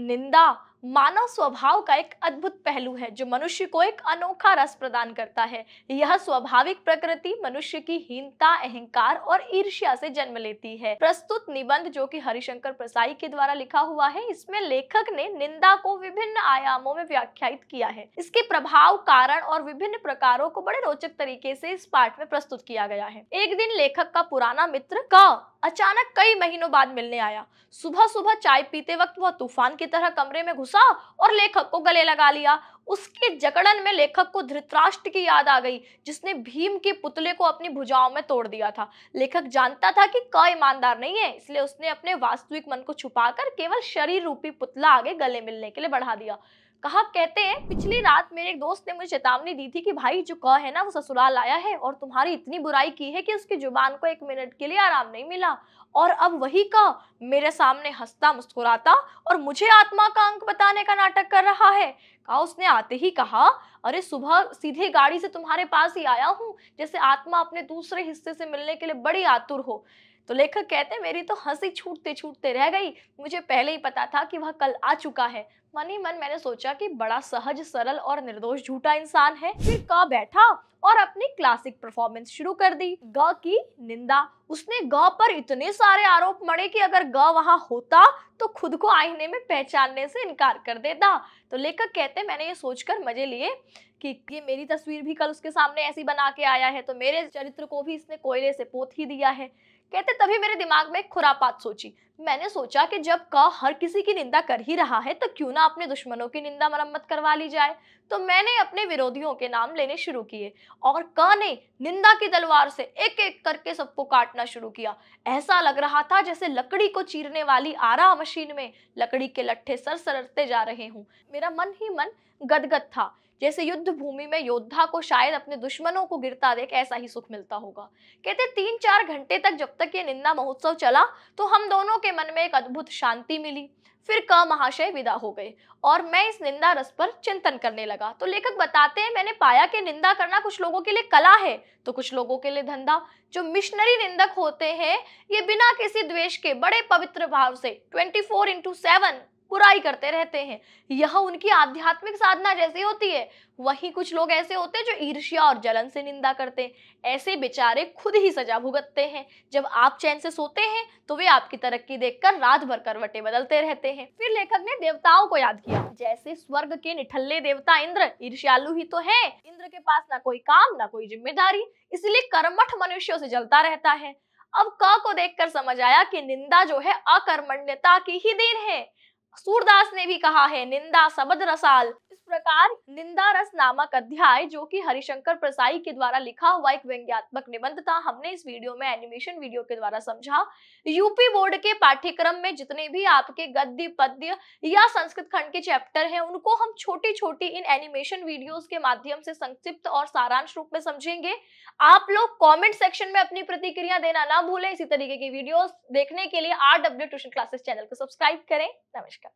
निंदा मानव स्वभाव का एक अद्भुत पहलू है जो मनुष्य को एक अनोखा रस प्रदान करता है यह स्वाभाविक प्रकृति मनुष्य की हीनता अहंकार और ईर्ष्या से जन्म लेती है प्रस्तुत निबंध जो कि हरिशंकर प्रसाई के द्वारा लिखा हुआ है इसमें लेखक ने निंदा को विभिन्न आयामों में व्याख्यात किया है इसके प्रभाव कारण और विभिन्न प्रकारों को बड़े रोचक तरीके से इस पाठ में प्रस्तुत किया गया है एक दिन लेखक का पुराना मित्र क अचानक कई महीनों बाद मिलने आया सुबह सुबह चाय पीते वक्त वह तूफान की तरह कमरे में घुस घुसा और लेखक को गले लगा लिया उसके जकड़न में लेखक को धृतराष्ट्र की याद आ गई जिसने भीम के पुतले को अपनी भुजाओं में तोड़ दिया था लेखक जानता था कि क ईमानदार नहीं है इसलिए उसने अपने वास्तविक मन को छुपाकर केवल शरीर रूपी पुतला आगे गले मिलने के लिए बढ़ा दिया कहा कहते हैं पिछली रात मेरे एक दोस्त ने मुझे चेतावनी दी थी कि भाई जो क है ना वो ससुराल आया है और तुम्हारी इतनी बुराई की है कि उसकी जुबान को एक मिनट के लिए आराम नहीं मिला और अब वही का मेरे सामने हंसता मुस्कुराता और मुझे आत्मा का अंक बताने का नाटक कर रहा है कहा उसने आते ही कहा अरे सुबह सीधे गाड़ी से तुम्हारे पास ही आया हूँ जैसे आत्मा अपने दूसरे हिस्से से मिलने के लिए बड़ी आतुर हो तो लेखक कहते मेरी तो हंसी छूटते छूटते रह गई मुझे पहले ही पता था कि वह कल आ चुका है मन ही मन मैंने सोचा कि बड़ा सहज सरल और निर्दोष झूठा इंसान है फिर क बैठा और अपनी क्लासिक परफॉर्मेंस शुरू कर दी ग की निंदा उसने ग पर इतने सारे आरोप मड़े कि अगर ग वहां होता तो खुद को आईने में पहचानने से इनकार कर देता तो लेखक कहते मैंने ये सोचकर मजे लिए कि ये मेरी तस्वीर भी कल उसके सामने ऐसी बना के आया है तो मेरे चरित्र को भी इसने कोयले से पोत ही दिया है कहते तभी मेरे दिमाग में खुरापात सोची मैंने सोचा कि जब क हर किसी की निंदा कर ही रहा है तो क्यों ना ना अपने दुश्मनों की निंदा मरम्मत करवा ली जाए तो मैंने अपने विरोधियों के नाम लेने शुरू किए और क ने निंदा की तलवार से एक एक करके सबको काटना शुरू किया ऐसा लग रहा था जैसे लकड़ी को चीरने वाली आरा मशीन में लकड़ी के लट्ठे सर सरते जा रहे हूँ मेरा मन ही मन गदगद था जैसे युद्ध भूमि में योद्धा को शायद अपने दुश्मनों को गिरता देख ऐसा ही सुख मिलता होगा कहते तीन चार घंटे तक जब तक ये निंदा महोत्सव चला तो हम दोनों के मन में एक अद्भुत शांति मिली फिर क महाशय विदा हो गए और मैं इस निंदा रस पर चिंतन करने लगा तो लेखक बताते हैं मैंने पाया कि निंदा करना कुछ लोगों के लिए कला है तो कुछ लोगों के लिए धंधा जो मिशनरी निंदक होते हैं ये बिना किसी द्वेष के बड़े पवित्र भाव से 24 फोर इंटू सेवन बुराई करते रहते हैं यह उनकी आध्यात्मिक साधना जैसी होती है वही कुछ लोग ऐसे होते हैं जो ईर्ष्या और जलन से निंदा करते हैं ऐसे बेचारे खुद ही सजा भुगतते हैं जब आप चैन से सोते हैं तो वे आपकी तरक्की देखकर रात भर करवटे बदलते रहते हैं फिर लेखक ने देवताओं को याद किया जैसे स्वर्ग के निठल्ले देवता इंद्र ईर्ष्यालु ही तो है इंद्र के पास ना कोई काम ना कोई जिम्मेदारी इसलिए कर्मठ मनुष्यों से जलता रहता है अब क को देखकर समझ आया कि निंदा जो है अकर्मण्यता की ही देन है सूरदास ने भी कहा है निंदा सबद रसाल प्रकार निंदा रस नामक अध्याय जो कि हरिशंकर प्रसाई के द्वारा लिखा हुआ एक व्यंग्यात्मक निबंध था हमने इस वीडियो में एनिमेशन वीडियो के द्वारा समझा यूपी बोर्ड के पाठ्यक्रम में जितने भी आपके गद्य पद्य या संस्कृत खंड के चैप्टर हैं उनको हम छोटी छोटी इन एनिमेशन वीडियो के माध्यम से संक्षिप्त और सारांश रूप में समझेंगे आप लोग कॉमेंट सेक्शन में अपनी प्रतिक्रिया देना ना भूलें इसी तरीके की वीडियो देखने के लिए R W tuition classes channel को सब्सक्राइब करें नमस्कार